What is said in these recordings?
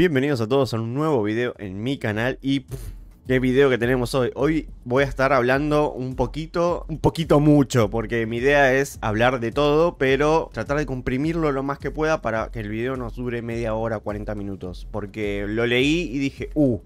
bienvenidos a todos a un nuevo video en mi canal y qué video que tenemos hoy. Hoy voy a estar hablando un poquito, un poquito mucho, porque mi idea es hablar de todo, pero tratar de comprimirlo lo más que pueda para que el video nos dure media hora, 40 minutos, porque lo leí y dije, "Uh,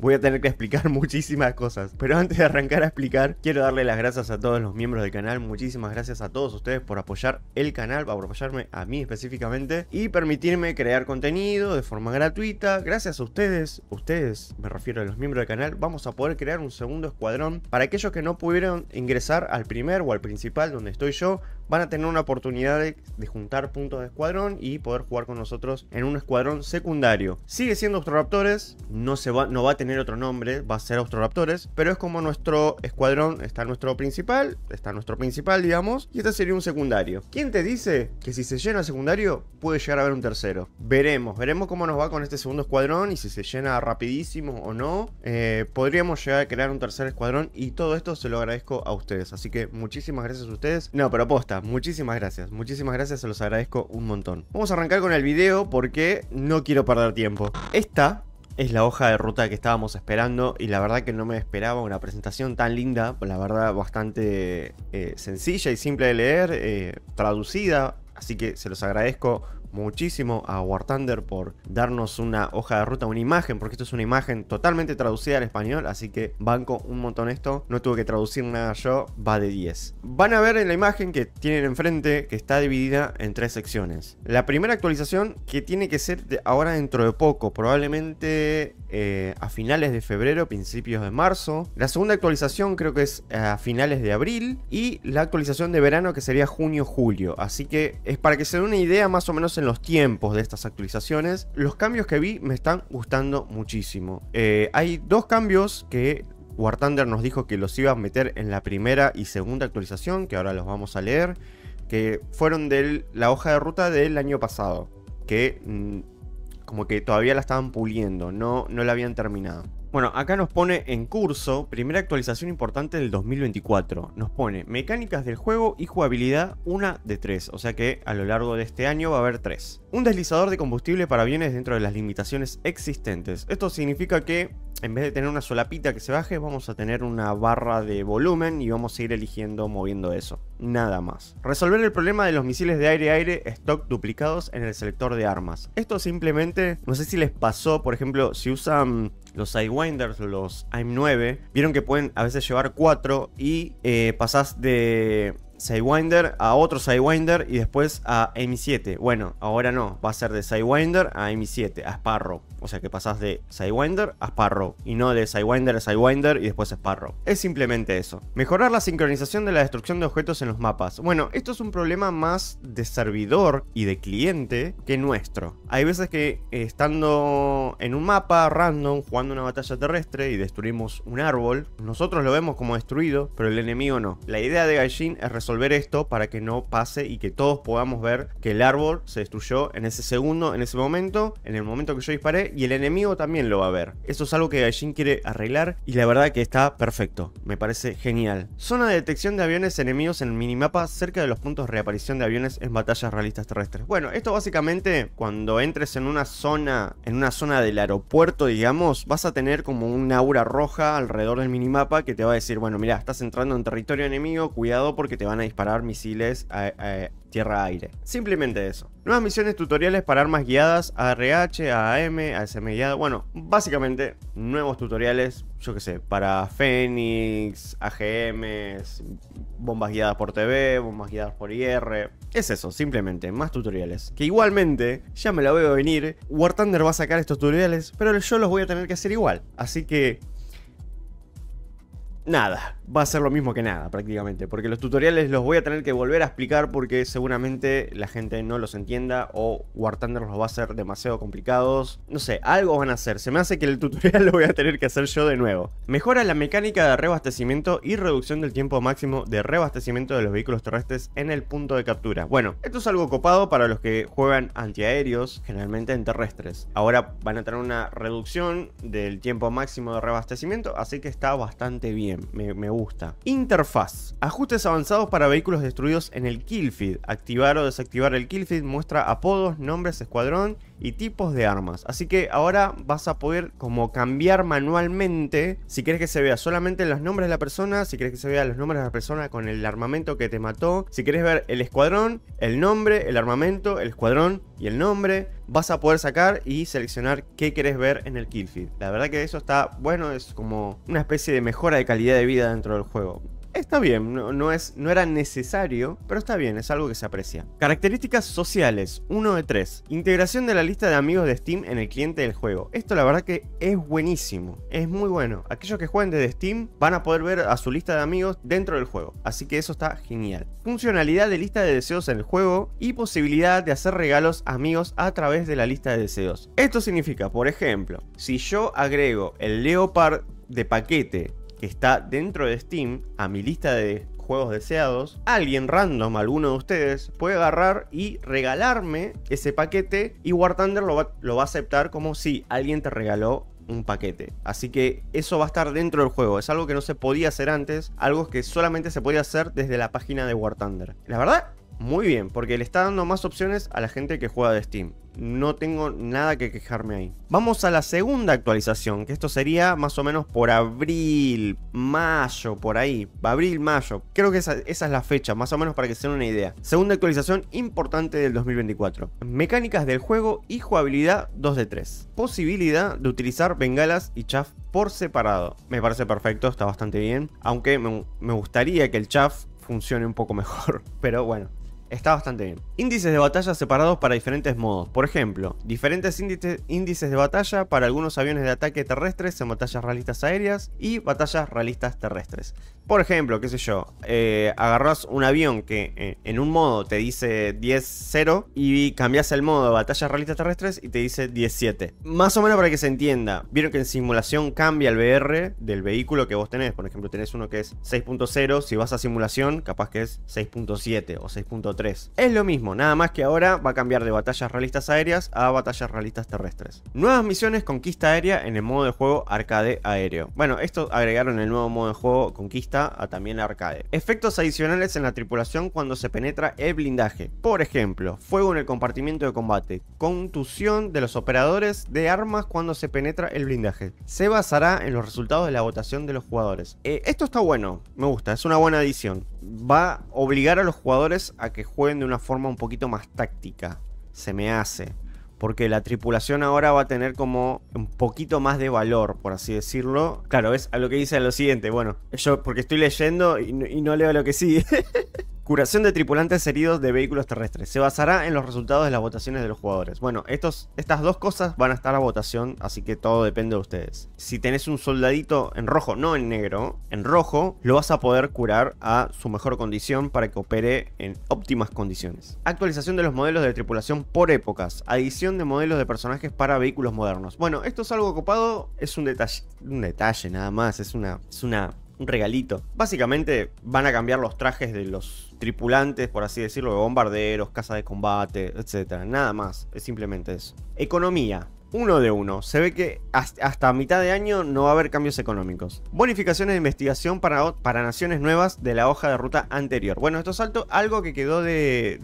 voy a tener que explicar muchísimas cosas. Pero antes de arrancar a explicar, quiero darle las gracias a todos los miembros del canal. Muchísimas gracias a todos ustedes por apoyar el canal, por apoyarme a mí específicamente y permitirme crear contenido de forma gratuita. Gracias a ustedes, ustedes, me refiero a los miembros del canal, vamos a poder crear un segundo escuadrón para aquellos que no pudieron ingresar al primer o al principal donde estoy yo van a tener una oportunidad de, juntar puntos de escuadrón y poder jugar con nosotros en un escuadrón secundario. Sigue siendo Austroraptores, no, se va, no va a tener otro nombre, va a ser Austroraptores, pero es como nuestro escuadrón, está nuestro principal, está nuestro principal, digamos, y este sería un secundario. ¿Quién te dice que si se llena el secundario puede llegar a haber un tercero? Veremos, veremos cómo nos va con este segundo escuadrón y si se llena rapidísimo o no. Eh, podríamos llegar a crear un tercer escuadrón y todo esto se lo agradezco a ustedes, así que muchísimas gracias a ustedes. No, pero aposta, muchísimas gracias. Muchísimas gracias, se los agradezco un montón. Vamos a arrancar con el video porque no quiero perder tiempo. Esta es la hoja de ruta que estábamos esperando y la verdad que no me esperaba una presentación tan linda, la verdad bastante eh, sencilla y simple de leer, eh, traducida, así que se los agradezco muchísimo a War Thunder por darnos una hoja de ruta, una imagen, porque esto es una imagen totalmente traducida al español, así que banco un montón esto, no tuve que traducir nada yo, va de 10. Van a ver en la imagen que tienen enfrente que está dividida en tres secciones. La primera actualización que tiene que ser ahora dentro de poco, probablemente eh, a finales de febrero, principios de marzo. La segunda actualización creo que es eh, a finales de abril y la actualización de verano que sería junio-julio, así que es para que se den una idea más o menos en los tiempos de estas actualizaciones, los cambios que vi me están gustando muchísimo. Eh, hay dos cambios que War Thunder nos dijo que los iba a meter en la primera y segunda actualización, que ahora los vamos a leer, que fueron de la hoja de ruta del año pasado, que mm, como que todavía la estaban puliendo, no, no la habían terminado. Bueno, acá nos pone en curso, primera actualización importante del 2024. Nos pone mecánicas del juego y jugabilidad, una de tres, o sea que a lo largo de este año va a haber tres. Un deslizador de combustible para aviones dentro de las limitaciones existentes. Esto significa que en vez de tener una solapita que se baje, vamos a tener una barra de volumen y vamos a ir eligiendo moviendo eso. Nada más. Resolver el problema de los misiles de aire-aire stock duplicados en el selector de armas. Esto simplemente, no sé si les pasó, por ejemplo, si usan los Sidewinders, los AIM-9, vieron que pueden a veces llevar 4 y pasas eh, pasás de Sidewinder a otro Sidewinder y después a M7. Bueno, ahora no, va a ser de Sidewinder a M7, a Sparrow. O sea que pasás de Sidewinder a Sparrow y no de Sidewinder a Sidewinder y después a Sparrow. Es simplemente eso. Mejorar la sincronización de la destrucción de objetos en los mapas. Bueno, esto es un problema más de servidor y de cliente que nuestro. Hay veces que estando en un mapa random, jugando una batalla terrestre y destruimos un árbol, nosotros lo vemos como destruido, pero el enemigo no. La idea de Gaijin es resolver resolver esto para que no pase y que todos podamos ver que el árbol se destruyó en ese segundo, en ese momento, en el momento que yo disparé y el enemigo también lo va a ver. Eso es algo que Gaijin quiere arreglar y la verdad que está perfecto, me parece genial. Zona de detección de aviones enemigos en el minimapa cerca de los puntos de reaparición de aviones en batallas realistas terrestres. Bueno, esto básicamente cuando entres en una zona, en una zona del aeropuerto, digamos, vas a tener como un aura roja alrededor del minimapa que te va a decir, bueno, mira, estás entrando en territorio enemigo, cuidado porque te van a a disparar misiles a, tierra-aire. Simplemente eso. Nuevas misiones tutoriales para armas guiadas a RH, a AM, a SM Bueno, básicamente nuevos tutoriales, yo qué sé, para Fénix, AGM, bombas guiadas por TV, bombas guiadas por IR. Es eso, simplemente, más tutoriales. Que igualmente, ya me la veo venir, War Thunder va a sacar estos tutoriales, pero yo los voy a tener que hacer igual. Así que nada, va a ser lo mismo que nada prácticamente, porque los tutoriales los voy a tener que volver a explicar porque seguramente la gente no los entienda o War Thunder los va a hacer demasiado complicados. No sé, algo van a hacer, se me hace que el tutorial lo voy a tener que hacer yo de nuevo. Mejora la mecánica de reabastecimiento y reducción del tiempo máximo de reabastecimiento de los vehículos terrestres en el punto de captura. Bueno, esto es algo copado para los que juegan antiaéreos, generalmente en terrestres. Ahora van a tener una reducción del tiempo máximo de reabastecimiento, así que está bastante bien me, gusta. Interfaz. Ajustes avanzados para vehículos destruidos en el killfeed. Activar o desactivar el killfeed muestra apodos, nombres, escuadrón y tipos de armas. Así que ahora vas a poder como cambiar manualmente si quieres que se vea solamente los nombres de la persona, si quieres que se vea los nombres de la persona con el armamento que te mató, si quieres ver el escuadrón, el nombre, el armamento, el escuadrón y el nombre, vas a poder sacar y seleccionar qué quieres ver en el feed La verdad que eso está bueno, es como una especie de mejora de calidad de vida dentro del juego. Está bien, no, no, es, no era necesario, pero está bien, es algo que se aprecia. Características sociales, 1 de 3. Integración de la lista de amigos de Steam en el cliente del juego. Esto la verdad que es buenísimo, es muy bueno. Aquellos que jueguen desde Steam van a poder ver a su lista de amigos dentro del juego, así que eso está genial. Funcionalidad de lista de deseos en el juego y posibilidad de hacer regalos a amigos a través de la lista de deseos. Esto significa, por ejemplo, si yo agrego el Leopard de paquete que está dentro de Steam, a mi lista de juegos deseados, alguien random, alguno de ustedes, puede agarrar y regalarme ese paquete y War Thunder lo va, lo va a aceptar como si alguien te regaló un paquete. Así que eso va a estar dentro del juego. Es algo que no se podía hacer antes, algo que solamente se podía hacer desde la página de War Thunder. La verdad, muy bien, porque le está dando más opciones a la gente que juega de Steam. No tengo nada que quejarme ahí. Vamos a la segunda actualización, que esto sería más o menos por abril, mayo, por ahí. Abril, mayo. Creo que esa, es la fecha, más o menos para que se den una idea. Segunda actualización importante del 2024. Mecánicas del juego y jugabilidad 2 de 3. Posibilidad de utilizar bengalas y chaff por separado. Me parece perfecto, está bastante bien. Aunque me, me gustaría que el chaff funcione un poco mejor. Pero bueno, está bastante bien. Índices de batalla separados para diferentes modos. Por ejemplo, diferentes índices de batalla para algunos aviones de ataque terrestres en batallas realistas aéreas y batallas realistas terrestres. Por ejemplo, qué sé yo, eh, agarras un avión que eh, en un modo te dice 10-0 y cambias el modo de batallas realistas terrestres y te dice 17. Más o menos para que se entienda, vieron que en simulación cambia el VR del vehículo que vos tenés. Por ejemplo, tenés uno que es 6.0, si vas a simulación, capaz que es 6.7 o 6.3. Es lo mismo, nada más que ahora va a cambiar de batallas realistas aéreas a batallas realistas terrestres. Nuevas misiones conquista aérea en el modo de juego arcade aéreo. Bueno, esto agregaron el nuevo modo de juego conquista a también arcade. Efectos adicionales en la tripulación cuando se penetra el blindaje. Por ejemplo, fuego en el compartimiento de combate, contusión de los operadores de armas cuando se penetra el blindaje. Se basará en los resultados de la votación de los jugadores. Eh, esto está bueno, me gusta, es una buena adición. Va a obligar a los jugadores a que jueguen de una forma un poquito más táctica. Se me hace porque la tripulación ahora va a tener como un poquito más de valor, por así decirlo. Claro, es a lo que dice lo siguiente, bueno, yo porque estoy leyendo y no, y no leo lo que sigue. Curación de tripulantes heridos de vehículos terrestres. Se basará en los resultados de las votaciones de los jugadores. Bueno, estos, estas dos cosas van a estar a votación, así que todo depende de ustedes. Si tenés un soldadito en rojo, no en negro, en rojo, lo vas a poder curar a su mejor condición para que opere en óptimas condiciones. Actualización de los modelos de tripulación por épocas. Adición de modelos de personajes para vehículos modernos. Bueno, esto es algo copado, es un detalle, un detalle nada más, es una, es una un regalito. Básicamente van a cambiar los trajes de los tripulantes, por así decirlo, de bombarderos, casas de combate, etc. Nada más, es simplemente eso. Economía. Uno de uno. Se ve que hasta mitad de año no va a haber cambios económicos. Bonificaciones de investigación para, para naciones nuevas de la hoja de ruta anterior. Bueno, esto salto algo que quedó de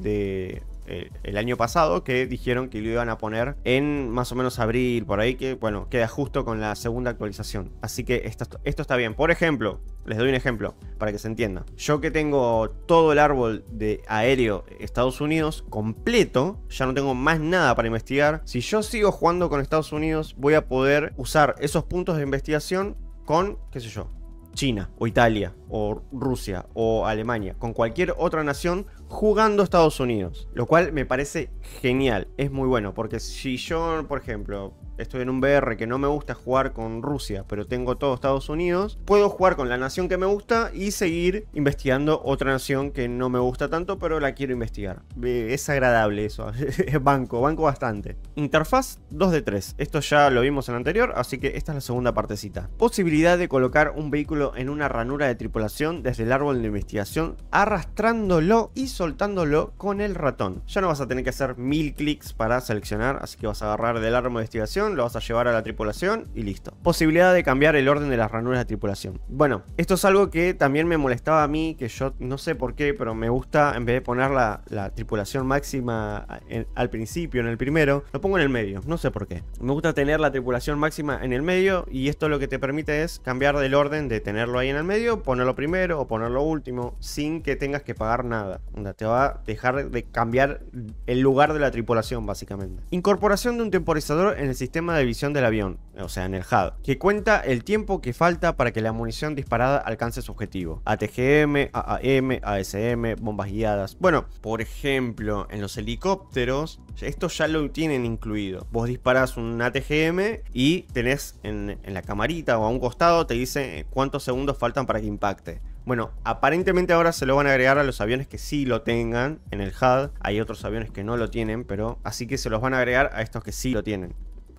eh, el año pasado que dijeron que lo iban a poner en más o menos abril, por ahí, que bueno, queda justo con la segunda actualización. Así que esto, esto está bien. Por ejemplo, les doy un ejemplo para que se entienda. Yo que tengo todo el árbol de aéreo Estados Unidos completo, ya no tengo más nada para investigar. Si yo sigo jugando con Estados Unidos, voy a poder usar esos puntos de investigación con, qué sé yo, China o Italia o Rusia o Alemania, con cualquier otra nación jugando Estados Unidos, lo cual me parece genial, es muy bueno, porque si yo, por ejemplo, estoy en un BR que no me gusta jugar con Rusia, pero tengo todo Estados Unidos, puedo jugar con la nación que me gusta y seguir investigando otra nación que no me gusta tanto, pero la quiero investigar. Es agradable eso, banco, banco bastante. Interfaz 2 de 3, esto ya lo vimos en anterior, así que esta es la segunda partecita. Posibilidad de colocar un vehículo en una ranura de tripulación desde el árbol de investigación, arrastrándolo y soltándolo con el ratón. Ya no vas a tener que hacer mil clics para seleccionar, así que vas a agarrar del arma de investigación, lo vas a llevar a la tripulación y listo. Posibilidad de cambiar el orden de las ranuras de tripulación. Bueno, esto es algo que también me molestaba a mí, que yo no sé por qué, pero me gusta en vez de poner la, tripulación máxima eh, al principio, en el primero, lo pongo en el medio, no sé por qué. Me gusta tener la tripulación máxima en el medio y esto lo que te permite es cambiar del orden de tenerlo ahí en el medio, ponerlo primero o ponerlo último, sin que tengas que pagar nada te va a dejar de cambiar el lugar de la tripulación, básicamente. Incorporación de un temporizador en el sistema de visión del avión, o sea, en el HUD, que cuenta el tiempo que falta para que la munición disparada alcance su objetivo. ATGM, AAM, ASM, bombas guiadas. Bueno, por ejemplo, en los helicópteros, esto ya lo tienen incluido. Vos disparás un ATGM y tenés en, en la camarita o a un costado, te dice cuántos segundos faltan para que impacte. Bueno, aparentemente ahora se lo van a agregar a los aviones que sí lo tengan en el HUD. Hay otros aviones que no lo tienen, pero así que se los van a agregar a estos que sí lo tienen.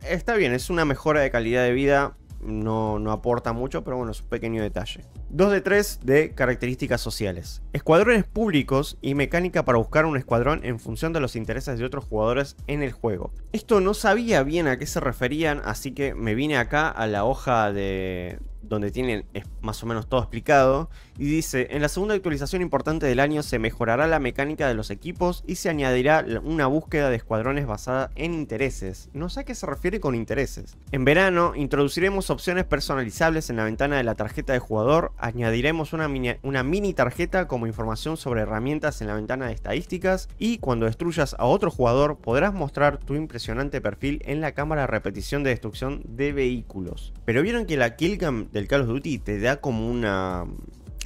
Está bien, es una mejora de calidad de vida. No, no, aporta mucho, pero bueno, es un pequeño detalle. 2 de 3 de características sociales. Escuadrones públicos y mecánica para buscar un escuadrón en función de los intereses de otros jugadores en el juego. Esto no sabía bien a qué se referían, así que me vine acá a la hoja de donde tienen más o menos todo explicado, y dice, en la segunda actualización importante del año se mejorará la mecánica de los equipos y se añadirá una búsqueda de escuadrones basada en intereses. No sé a qué se refiere con intereses. En verano introduciremos opciones personalizables en la ventana de la tarjeta de jugador, añadiremos una mini, una mini tarjeta como información sobre herramientas en la ventana de estadísticas y cuando destruyas a otro jugador podrás mostrar tu impresionante perfil en la cámara de repetición de destrucción de vehículos. Pero vieron que la killcam del Call of Duty te da como una. Mm,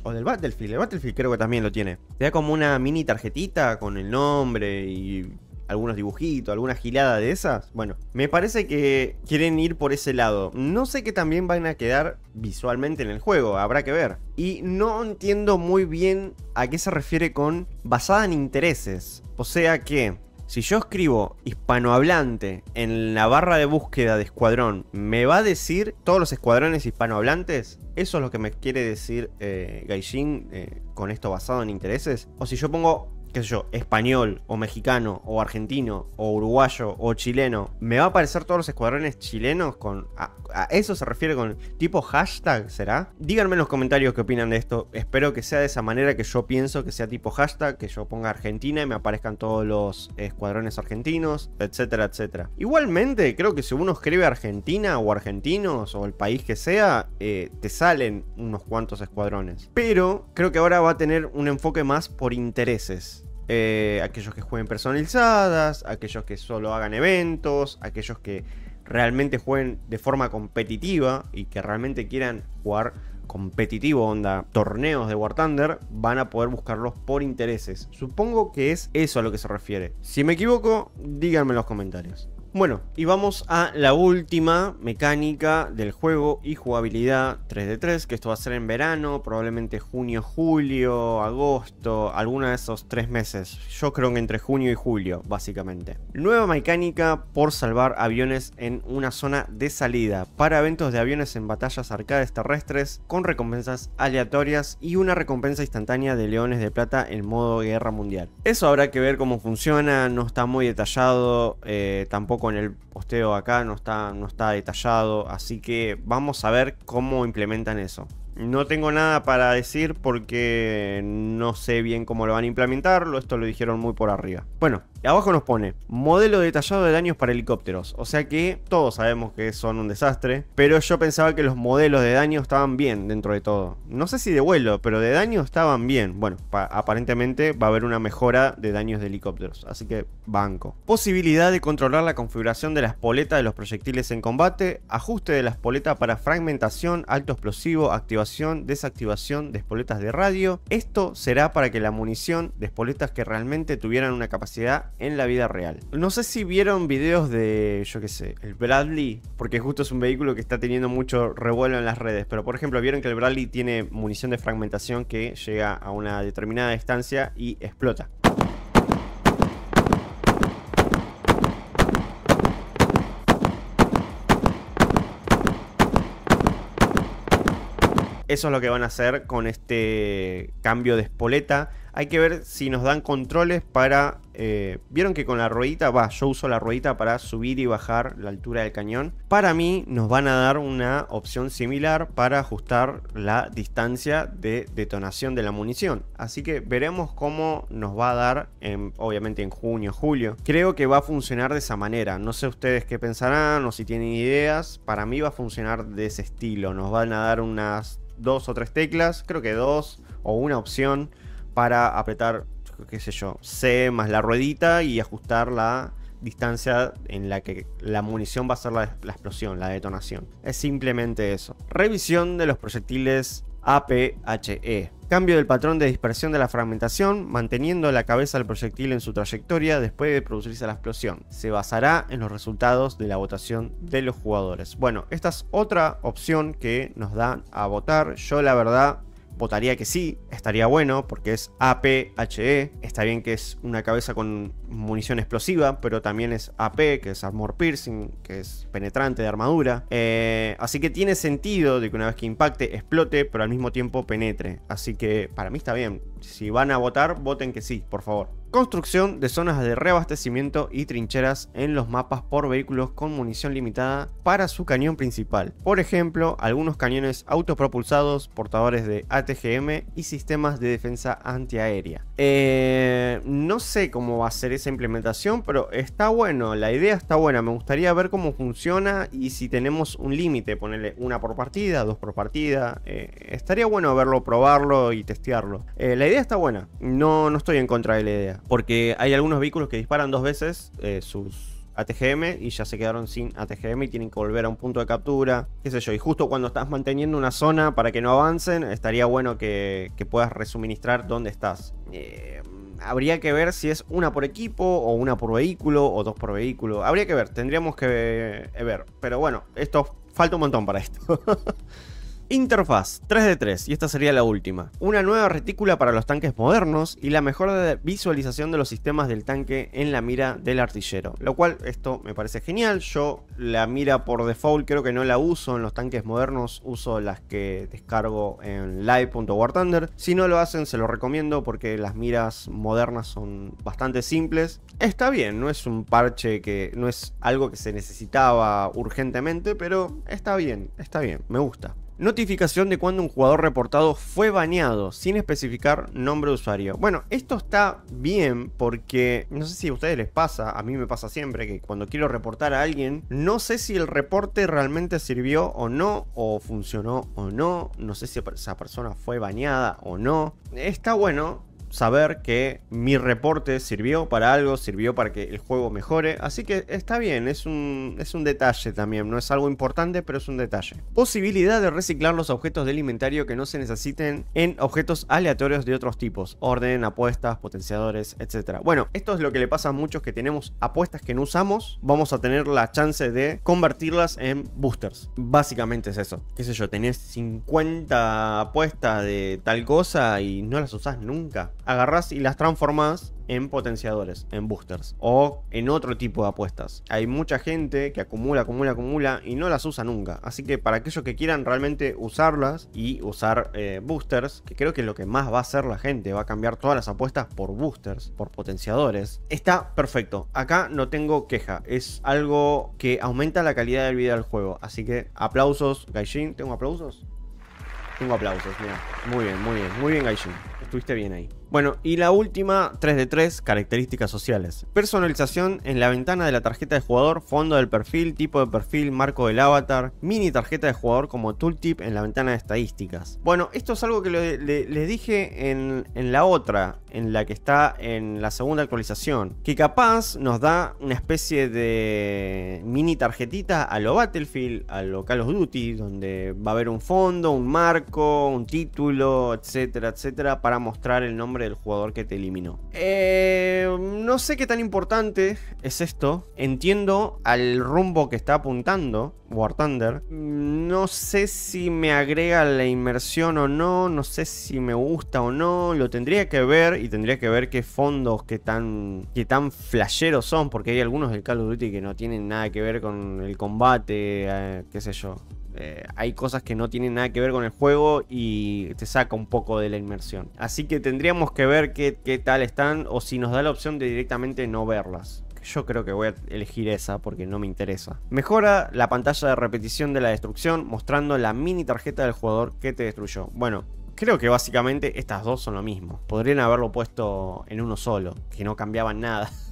o del Battlefield, el Battlefield creo que también lo tiene. Te da como una mini tarjetita con el nombre y algunos dibujitos, alguna gilada de esas. Bueno, me parece que quieren ir por ese lado. No sé qué también van a quedar visualmente en el juego, habrá que ver. Y no entiendo muy bien a qué se refiere con basada en intereses. O sea que si yo escribo hispanohablante en la barra de búsqueda de escuadrón, ¿me va a decir todos los escuadrones hispanohablantes? ¿Eso es lo que me quiere decir eh, Gaijin eh, con esto basado en intereses? O si yo pongo qué sé yo, español o mexicano o argentino o uruguayo o chileno, me va a aparecer todos los escuadrones chilenos con... A, eso se refiere con tipo hashtag, ¿será? Díganme en los comentarios qué opinan de esto. Espero que sea de esa manera que yo pienso, que sea tipo hashtag, que yo ponga Argentina y me aparezcan todos los escuadrones argentinos, etcétera, etcétera. Igualmente, creo que si uno escribe Argentina o argentinos o el país que sea, eh, te salen unos cuantos escuadrones. Pero creo que ahora va a tener un enfoque más por intereses. Eh, aquellos que jueguen personalizadas, aquellos que solo hagan eventos, aquellos que realmente jueguen de forma competitiva y que realmente quieran jugar competitivo, onda torneos de War Thunder, van a poder buscarlos por intereses. Supongo que es eso a lo que se refiere. Si me equivoco, díganme en los comentarios. Bueno, y vamos a la última mecánica del juego y jugabilidad 3D3, que esto va a ser en verano, probablemente junio, julio, agosto, alguna de esos tres meses. Yo creo que entre junio y julio, básicamente. Nueva mecánica por salvar aviones en una zona de salida, para eventos de aviones en batallas arcades terrestres, con recompensas aleatorias y una recompensa instantánea de leones de plata en modo guerra mundial. Eso habrá que ver cómo funciona, no está muy detallado, eh, tampoco con el posteo acá no está, no está detallado, así que vamos a ver cómo implementan eso. No tengo nada para decir porque no sé bien cómo lo van a implementar, esto lo dijeron muy por arriba. Bueno, Abajo nos pone modelo detallado de daños para helicópteros. O sea que todos sabemos que son un desastre. Pero yo pensaba que los modelos de daño estaban bien dentro de todo. No sé si de vuelo, pero de daño estaban bien. Bueno, aparentemente va a haber una mejora de daños de helicópteros. Así que banco. Posibilidad de controlar la configuración de la espoleta de los proyectiles en combate. Ajuste de la espoleta para fragmentación, alto explosivo, activación, desactivación de espoletas de radio. Esto será para que la munición de espoletas que realmente tuvieran una capacidad en la vida real. No sé si vieron videos de, yo qué sé, el Bradley, porque justo es un vehículo que está teniendo mucho revuelo en las redes, pero por ejemplo vieron que el Bradley tiene munición de fragmentación que llega a una determinada distancia y explota. Eso es lo que van a hacer con este cambio de espoleta hay que ver si nos dan controles para... Eh, vieron que con la ruedita, va, yo uso la ruedita para subir y bajar la altura del cañón. Para mí nos van a dar una opción similar para ajustar la distancia de detonación de la munición. Así que veremos cómo nos va a dar, obviamente en junio, julio. Creo que va a funcionar de esa manera. No sé ustedes qué pensarán o si tienen ideas. Para mí va a funcionar de ese estilo. Nos van a dar unas dos o tres teclas, creo que dos o una opción para apretar, qué sé yo, C más la ruedita y ajustar la distancia en la que la munición va a ser la, explosión, la detonación. Es simplemente eso. Revisión de los proyectiles APHE. Cambio del patrón de dispersión de la fragmentación, manteniendo la cabeza del proyectil en su trayectoria después de producirse la explosión. Se basará en los resultados de la votación de los jugadores. Bueno, esta es otra opción que nos dan a votar. Yo la verdad votaría que sí, estaría bueno porque es APHE, está bien que es una cabeza con munición explosiva, pero también es AP, que es Armor Piercing, que es penetrante de armadura. Eh, así que tiene sentido de que una vez que impacte, explote, pero al mismo tiempo penetre. Así que para mí está bien. Si van a votar, voten que sí, por favor construcción de zonas de reabastecimiento y trincheras en los mapas por vehículos con munición limitada para su cañón principal. Por ejemplo, algunos cañones autopropulsados, portadores de ATGM y sistemas de defensa antiaérea. Eh, no sé cómo va a ser esa implementación, pero está bueno, la idea está buena. Me gustaría ver cómo funciona y si tenemos un límite, ponerle una por partida, dos por partida. Eh, estaría bueno verlo, probarlo y testearlo. Eh, la idea está buena, no, no estoy en contra de la idea. Porque hay algunos vehículos que disparan dos veces eh, sus ATGM y ya se quedaron sin ATGM y tienen que volver a un punto de captura, qué sé yo. Y justo cuando estás manteniendo una zona para que no avancen, estaría bueno que, puedas resuministrar dónde estás. Eh, habría que ver si es una por equipo o una por vehículo o dos por vehículo. Habría que ver, tendríamos que eh, ver. Pero bueno, esto falta un montón para esto. Interfaz 3 de 3, y esta sería la última. Una nueva retícula para los tanques modernos y la mejor visualización de los sistemas del tanque en la mira del artillero. Lo cual, esto me parece genial. Yo la mira por default creo que no la uso en los tanques modernos, uso las que descargo en live.warthunder, Si no lo hacen, se lo recomiendo porque las miras modernas son bastante simples. Está bien, no es un parche que no es algo que se necesitaba urgentemente, pero está bien, está bien, me gusta. Notificación de cuando un jugador reportado fue baneado, sin especificar nombre de usuario. Bueno, esto está bien porque no sé si a ustedes les pasa, a mí me pasa siempre que cuando quiero reportar a alguien, no sé si el reporte realmente sirvió o no, o funcionó o no, no sé si esa persona fue baneada o no. Está bueno saber que mi reporte sirvió para algo, sirvió para que el juego mejore. Así que está bien, es un, es un detalle también, no es algo importante, pero es un detalle. Posibilidad de reciclar los objetos del inventario que no se necesiten en objetos aleatorios de otros tipos, orden, apuestas, potenciadores, etc. Bueno, esto es lo que le pasa a muchos que tenemos apuestas que no usamos, vamos a tener la chance de convertirlas en boosters. Básicamente es eso. ¿Qué sé yo? Tenés 50 apuestas de tal cosa y no las usás nunca agarrás y las transformás en potenciadores, en boosters o en otro tipo de apuestas. Hay mucha gente que acumula, acumula, acumula y no las usa nunca. Así que para aquellos que quieran realmente usarlas y usar eh, boosters, que creo que es lo que más va a hacer la gente, va a cambiar todas las apuestas por boosters, por potenciadores, está perfecto. Acá no tengo queja, es algo que aumenta la calidad del video del juego. Así que aplausos, Gaijin, ¿tengo aplausos? Tengo aplausos, mira. Muy bien, muy bien, muy bien Gaijin. Estuviste bien ahí. Bueno, y la última, 3 de 3, características sociales. Personalización en la ventana de la tarjeta de jugador, fondo del perfil, tipo de perfil, marco del avatar, mini tarjeta de jugador como tooltip en la ventana de estadísticas. Bueno, esto es algo que les dije en, en la otra, en la que está en la segunda actualización, que capaz nos da una especie de mini tarjetita a lo Battlefield, a lo Call of Duty, donde va a haber un fondo, un marco, un título, etcétera, etcétera, para mostrar el nombre el jugador que te eliminó. Eh, no sé qué tan importante es esto. Entiendo al rumbo que está apuntando War Thunder. No sé si me agrega la inmersión o no. No sé si me gusta o no. Lo tendría que ver y tendría que ver qué fondos, que tan, que tan flasheros son. Porque hay algunos del Call of Duty que no tienen nada que ver con el combate, eh, qué sé yo. Eh, hay cosas que no tienen nada que ver con el juego y te saca un poco de la inmersión. Así que tendríamos que ver qué, qué tal están o si nos da la opción de directamente no verlas. Yo creo que voy a elegir esa porque no me interesa. Mejora la pantalla de repetición de la destrucción mostrando la mini tarjeta del jugador que te destruyó. Bueno, creo que básicamente estas dos son lo mismo. Podrían haberlo puesto en uno solo, que no cambiaban nada.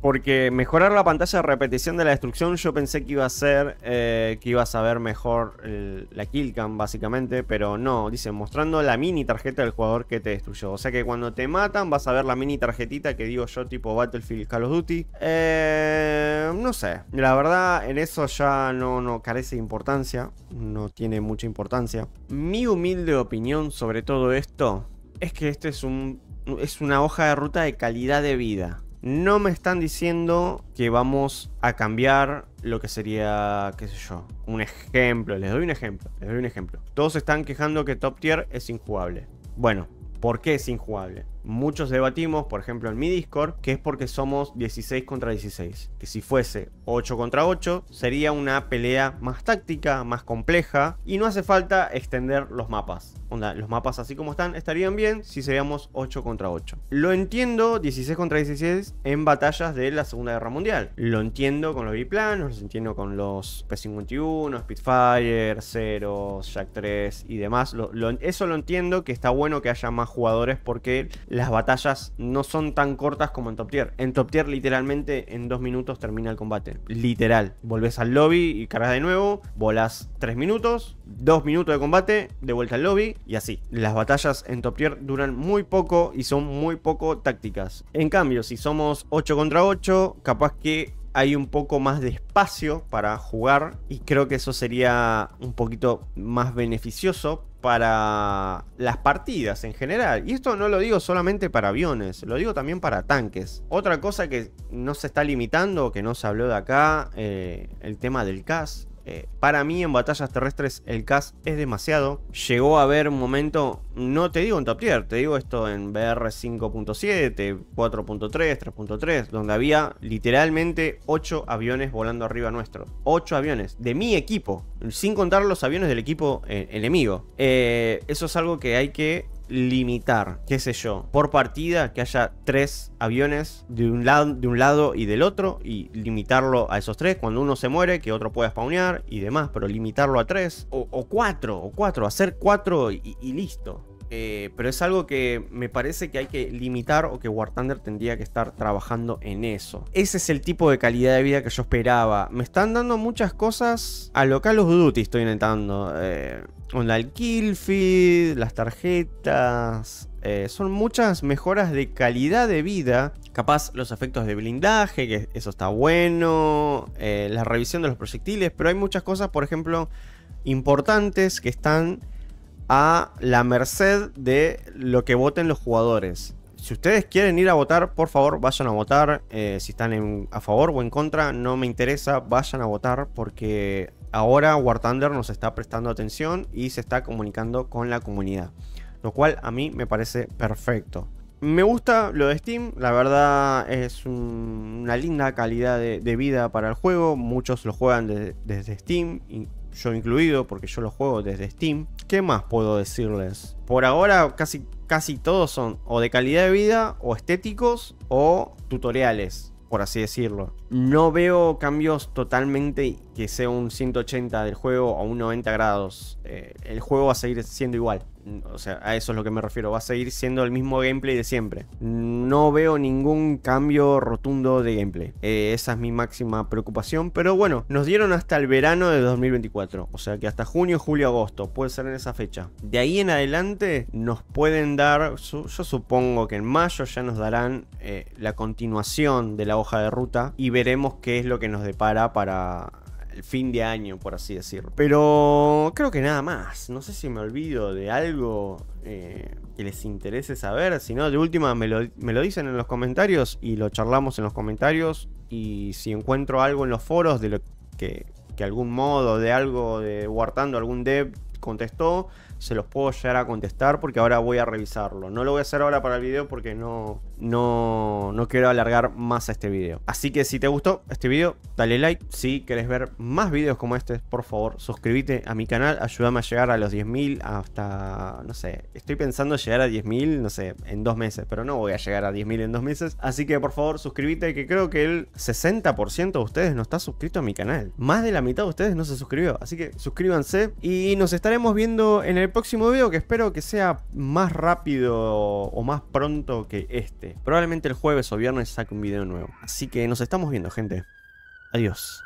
Porque mejorar la pantalla de repetición de la destrucción, yo pensé que iba a ser eh, que iba a saber mejor el, la killcam, básicamente, pero no, dice mostrando la mini tarjeta del jugador que te destruyó. O sea que cuando te matan, vas a ver la mini tarjetita que digo yo, tipo Battlefield Call of Duty. Eh, no sé, la verdad, en eso ya no, carece de importancia, no tiene mucha importancia. Mi humilde opinión sobre todo esto es que este es un. Es una hoja de ruta de calidad de vida no me están diciendo que vamos a cambiar lo que sería, qué sé yo, un ejemplo. Les doy un ejemplo, les doy un ejemplo. Todos están quejando que Top Tier es injugable. Bueno, ¿por qué es injugable? muchos debatimos, por ejemplo en mi Discord, que es porque somos 16 contra 16. Que si fuese 8 contra 8, sería una pelea más táctica, más compleja, y no hace falta extender los mapas. los mapas así como están estarían bien si seríamos 8 contra 8. Lo entiendo 16 contra 16 en batallas de la Segunda Guerra Mundial. Lo entiendo con los biplanos, lo entiendo con los P-51, Spitfire, Zeros, Jack 3 y demás. eso lo entiendo que está bueno que haya más jugadores porque las batallas no son tan cortas como en Top Tier. En Top Tier literalmente en dos minutos termina el combate. Literal. Volvés al lobby y cargas de nuevo, volás tres minutos, dos minutos de combate, de vuelta al lobby y así. Las batallas en Top Tier duran muy poco y son muy poco tácticas. En cambio, si somos 8 contra 8, capaz que hay un poco más de espacio para jugar y creo que eso sería un poquito más beneficioso para las partidas en general. Y esto no lo digo solamente para aviones, lo digo también para tanques. Otra cosa que no se está limitando, que no se habló de acá, eh, el tema del CAS. Eh, para mí en batallas terrestres el CAS es demasiado. Llegó a haber un momento, no te digo en top tier, te digo esto en BR 5.7, 4.3, 3.3, donde había literalmente 8 aviones volando arriba nuestro. 8 aviones de mi equipo, sin contar los aviones del equipo eh, enemigo. Eh, eso es algo que hay que limitar, qué sé yo, por partida que haya tres aviones de un, lado, de un lado y del otro y limitarlo a esos tres. Cuando uno se muere, que otro pueda spawnear y demás, pero limitarlo a tres o, cuatro, o cuatro, hacer cuatro y, y listo. Eh, pero es algo que me parece que hay que limitar o que War Thunder tendría que estar trabajando en eso. Ese es el tipo de calidad de vida que yo esperaba. Me están dando muchas cosas a lo Call los Duty estoy intentando. Eh, online kill las tarjetas, eh, son muchas mejoras de calidad de vida. Capaz los efectos de blindaje, que eso está bueno. Eh, la revisión de los proyectiles. Pero hay muchas cosas, por ejemplo, importantes que están a la merced de lo que voten los jugadores. Si ustedes quieren ir a votar, por favor, vayan a votar. Eh, si están a favor o en contra, no me interesa, vayan a votar porque ahora War Thunder nos está prestando atención y se está comunicando con la comunidad. Lo cual a mí me parece perfecto. Me gusta lo de Steam, la verdad es una linda calidad de, vida para el juego. Muchos lo juegan desde Steam, yo incluido, porque yo lo juego desde Steam. ¿Qué más puedo decirles? Por ahora casi, casi todos son o de calidad de vida, o estéticos, o tutoriales, por así decirlo. No veo cambios totalmente que sea un 180 del juego o un 90 grados. Eh, el juego va a seguir siendo igual. O sea, a eso es lo que me refiero. Va a seguir siendo el mismo gameplay de siempre. No veo ningún cambio rotundo de gameplay. Eh, esa es mi máxima preocupación. Pero bueno, nos dieron hasta el verano de 2024. O sea que hasta junio, julio, agosto. Puede ser en esa fecha. De ahí en adelante nos pueden dar, yo supongo que en mayo ya nos darán eh, la continuación de la hoja de ruta. Y veremos qué es lo que nos depara para fin de año, por así decirlo. Pero creo que nada más. No sé si me olvido de algo eh, que les interese saber. Si no, de última me lo, dicen en los comentarios y lo charlamos en los comentarios. Y si encuentro algo en los foros de lo que, algún modo, de algo de guardando algún dev contestó, se los puedo llegar a contestar porque ahora voy a revisarlo. No lo voy a hacer ahora para el video porque no no, no quiero alargar más a este video. Así que si te gustó este video, dale like. Si querés ver más videos como este, por favor, suscríbete a mi canal. Ayúdame a llegar a los 10.000 hasta, no sé, estoy pensando llegar a 10.000, no sé, en dos meses, pero no voy a llegar a 10.000 en dos meses. Así que por favor, suscríbete, que creo que el 60% de ustedes no está suscrito a mi canal. Más de la mitad de ustedes no se suscribió. Así que suscríbanse y nos estaremos viendo en el próximo video que espero que sea más rápido o más pronto que este. Probablemente el jueves o viernes saque un video nuevo. Así que nos estamos viendo, gente. Adiós.